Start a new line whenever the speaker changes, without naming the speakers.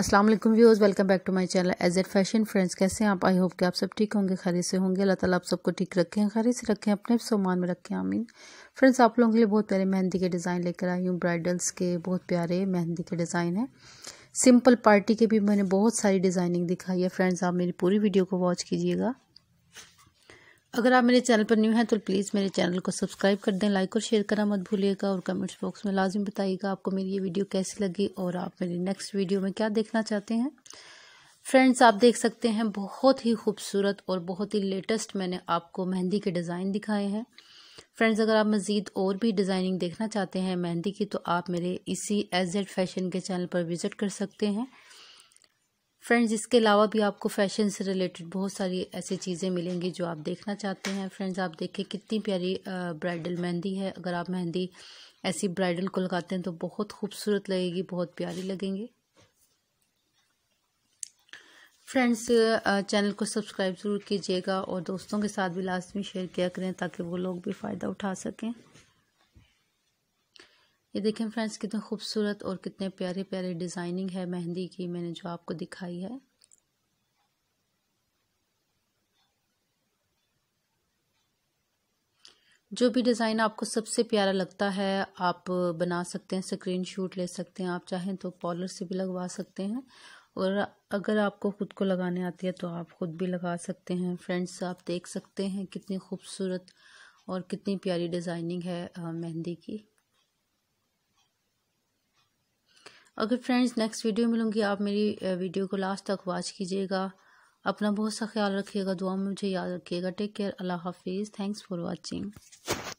अस्सलाम वालेकुम viewers welcome back to my channel age ad fashion friends कैसे हैं आप आई होप कि आप सब ठीक होंगे खैर से होंगे अल्लाह ताला आप सबको ठीक रखें खैर से रखें अपने सामान में रखें आमीन फ्रेंड्स आप लोगों के लिए बहुत प्यारे मेहंदी के डिज़ाइन लेकर आई हूँ ब्राइडल्स के बहुत प्यारे मेहंदी के डिज़ाइन हैं सिंपल पार्टी के भी मैंने बहुत सारी डिज़ाइनिंग दिखाई है फ्रेंड्स आप मेरी पूरी वीडियो को वॉच कीजिएगा अगर आप मेरे चैनल पर न्यू हैं तो प्लीज़ मेरे चैनल को सब्सक्राइब कर दें लाइक और शेयर करना मत भूलिएगा और कमेंट्स बॉक्स में लाजमी बताइएगा आपको मेरी ये वीडियो कैसी लगी और आप मेरे नेक्स्ट वीडियो में क्या देखना चाहते हैं फ्रेंड्स आप देख सकते हैं बहुत ही खूबसूरत और बहुत ही लेटेस्ट मैंने आपको मेहंदी के डिज़ाइन दिखाए हैं फ्रेंड्स अगर आप मज़ीद और भी डिज़ाइनिंग देखना चाहते हैं मेहंदी की तो आप मेरे इसी एज फैशन के चैनल पर विज़िट कर सकते हैं फ्रेंड्स इसके अलावा भी आपको फैशन से रिलेटेड बहुत सारी ऐसी चीज़ें मिलेंगी जो आप देखना चाहते हैं फ्रेंड्स आप देखें कितनी प्यारी ब्राइडल मेहंदी है अगर आप मेहंदी ऐसी ब्राइडल को लगाते हैं तो बहुत खूबसूरत लगेगी बहुत प्यारी लगेंगे फ्रेंड्स चैनल को सब्सक्राइब ज़रूर कीजिएगा और दोस्तों के साथ भी लास्ट में शेयर किया करें ताकि वो लोग भी फ़ायदा उठा सकें ये देखें फ्रेंड्स कितने खूबसूरत और कितने प्यारे प्यारे डिज़ाइनिंग है मेहंदी की मैंने जो आपको दिखाई है जो भी डिज़ाइन आपको सबसे प्यारा लगता है आप बना सकते हैं स्क्रीन शूट ले सकते हैं आप चाहें तो पॉलर से भी लगवा सकते हैं और अगर आपको खुद को लगाने आती है तो आप खुद भी लगा सकते हैं फ्रेंड्स आप देख सकते हैं कितनी खूबसूरत और कितनी प्यारी डिज़ाइनिंग है मेहंदी की ओके फ्रेंड्स नेक्स्ट वीडियो मिलूंगी आप मेरी वीडियो को लास्ट तक वॉच कीजिएगा अपना बहुत सा ख्याल रखिएगा दुआ में मुझे याद रखिएगा टेक केयर अल्लाह हाफिज़ थैंक्स फॉर वॉचिंग